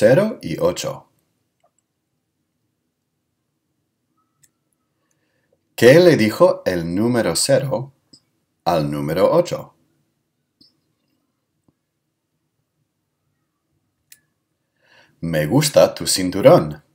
0 y 8. ¿Qué le dijo el número 0 al número 8? Me gusta tu cinturón.